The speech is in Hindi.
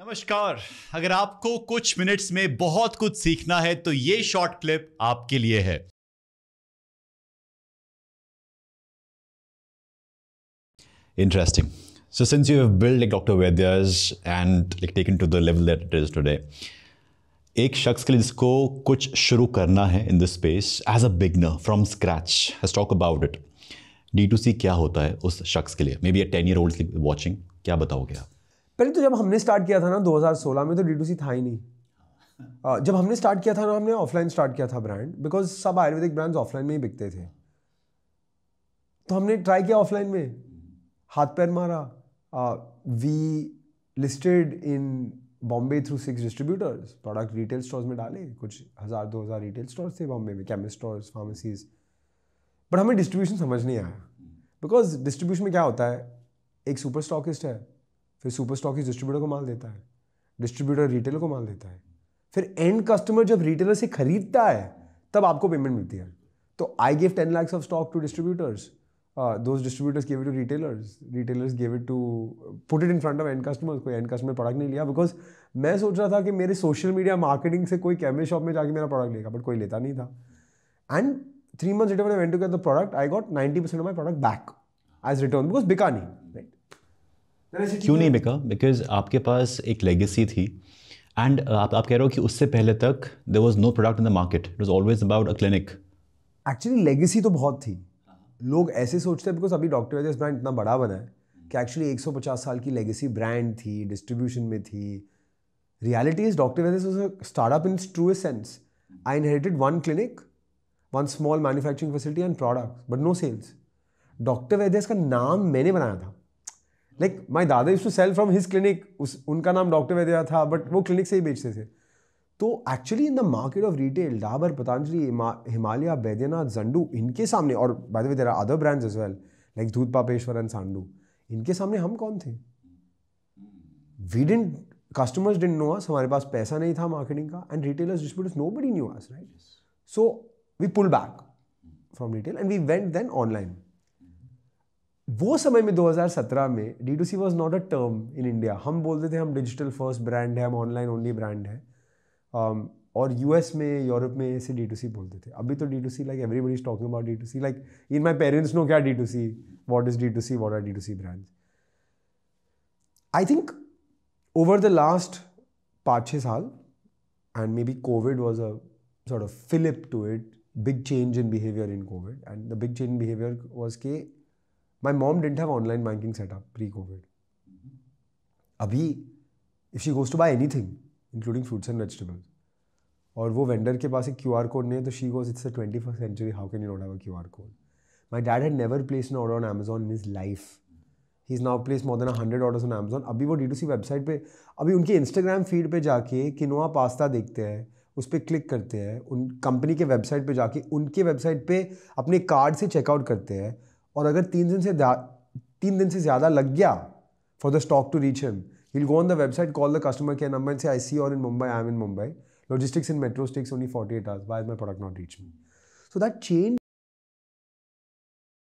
नमस्कार अगर आपको कुछ मिनट्स में बहुत कुछ सीखना है तो ये शॉर्ट क्लिप आपके लिए है interesting so since you have build like doctor Vedyas and like taken to the level that it is today एक शख्स के लिए जिसको कुछ शुरू करना है in the space as a beginner from scratch has talk about it D to C क्या होता है उस शख्स के लिए maybe a ten year old watching क्या बताओगे आप पहले तो जब हमने स्टार्ट किया था ना 2016 में तो डी टू सी था ही नहीं हाँ, जब हमने स्टार्ट किया था ना हमने ऑफलाइन स्टार्ट किया था ब्रांड बिकॉज सब आयुर्वेदिक ब्रांड्स ऑफलाइन में ही बिकते थे तो हमने ट्राई किया ऑफलाइन में हाथ पैर मारा we listed in Bombay through six distributors product retail stores में डाले कुछ हज़ार दो हज़ार रिटेल स्टोर्स थे बॉम्बे में केमिस्ट स्टोर्स फार्मेसीज बट हमें डिस्ट्रीब्यूशन समझ नहीं आया बिकॉज डिस्ट्रीब्यूशन में क्या होता है एक सुपर स्टॉकिस्ट है फिर सुपर स्टॉक इस डिस्ट्रीब्यूटर को माल देता है डिस्ट्रीब्यूटर रिटेलर को माल देता है फिर एंड कस्टमर जब रिटेलर से खरीदता है तब आपको पेमेंट मिलती है तो I give ten lakhs of stock to distributors दो distributors gave to retailers retailers retailers it to put put it in front of end कोई एंड कस्टमर प्रोडक्ट नहीं लिया बिकॉज मैं सोच रहा था कि मेरे सोशल मीडिया मार्केटिंग से कोई कैमरे शॉप में जाके मेरा प्रोडक्ट लेगा बट कोई लेता नहीं था and three months return I went to get the product I got ninety percent of my product back as return because बिका नहीं क्यों नहीं बिका बिकॉज आपके पास एक लेगेसी थी एंड uh, आप आप कह रहे हो कि उससे पहले तक there was no product in the market it was always about a clinic actually legacy तो बहुत थी लोग ऐसे सोचते हैं बिकॉज अभी डॉक्टर वेजर्स ब्रांड इतना बड़ा बना है कि एक्चुअली 150 साल की लेगेसी ब्रांड थी डिस्ट्रीब्यूशन में थी रियलिटी इज डॉक्टर वेजर्स startup in truest sense I inherited one clinic one small manufacturing facility and product but no sales doctor Vaidya's का नाम मैंने बनाया था लाइक माई दादा use to sell from his clinic उस उनका नाम डॉक्टर वैद्या था बट वो क्लिनिक से ही बेचते थे तो actually in the market of retail Dabur Patanjali Himalaya Baidyanath Zandu इनके सामने और by the way there are other brands as well like Dhootapapeshwar and Sandu इनके सामने हम कौन थे we didn't customers didn't know us हमारे पास पैसा नहीं था मार्केटिंग का and retailers distribute nobody knew us right so we pull back from retail and we went then online वो समय में 2017 में D to C was not a term in India हम बोलते थे हम डिजिटल फर्स्ट ब्रांड है हम ऑनलाइन ओनली ब्रांड है um, और एस में यूरोप में ऐसे डी टू सी बोलते थे अभी तो D to C like everybody is talking about D to C like in my parents know क्या D to C what is D to C what are D to C brand I think over the last पाँच छः साल and maybe COVID was a sort of fillip to it big change in behaviour in COVID and the big change in behaviour was के my mom didn't have online banking setup pre COVID अभी if she goes to to anything including fruits and vegetables, और वो वेंडर के पास एक क्यू आर कोड नहीं है तो she goes it's twenty first century how can you not have a Q R code my dad had never place an order on Amazon in his life he is now place more than hundred order on Amazon अभी वो डी टू सी वेबसाइट पर अभी उनके इंस्टाग्राम फीड पर जाके किनोआ पास्ता देखते हैं उस पर क्लिक करते हैं उन कंपनी के वेबसाइट पर जाके उनके वेबसाइट पर अपने कार्ड से चेकआउट करते हैं और अगर तीन दिन से तीन दिन से ज़्यादा लग गया for the stock to reach him he'll go on the website call the customer care number से आई सी और in Mumbai I am in Mumbai logistics in metro sticks only forty eight hours by my product not reach me so that change